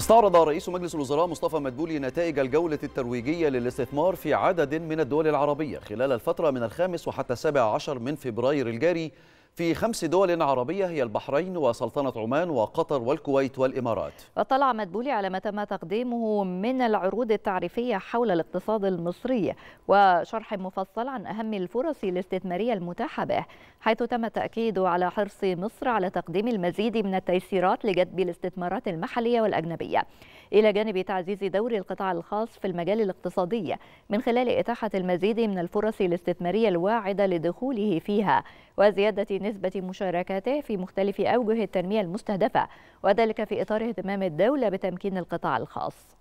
استعرض رئيس مجلس الوزراء مصطفى مدبولي نتائج الجولة الترويجية للاستثمار في عدد من الدول العربية خلال الفترة من الخامس وحتى السابع عشر من فبراير الجاري في خمس دول عربية هي البحرين وسلطنة عمان وقطر والكويت والإمارات وطلع مدبولي على ما تم تقديمه من العروض التعريفية حول الاقتصاد المصري وشرح مفصل عن أهم الفرص الاستثمارية المتاحة به حيث تم التأكيد على حرص مصر على تقديم المزيد من التيسيرات لجذب الاستثمارات المحلية والأجنبية إلى جانب تعزيز دور القطاع الخاص في المجال الاقتصادي من خلال إتاحة المزيد من الفرص الاستثمارية الواعدة لدخوله فيها وزيادة نسبة مشاركاته في مختلف أوجه التنمية المستهدفة وذلك في إطار اهتمام الدولة بتمكين القطاع الخاص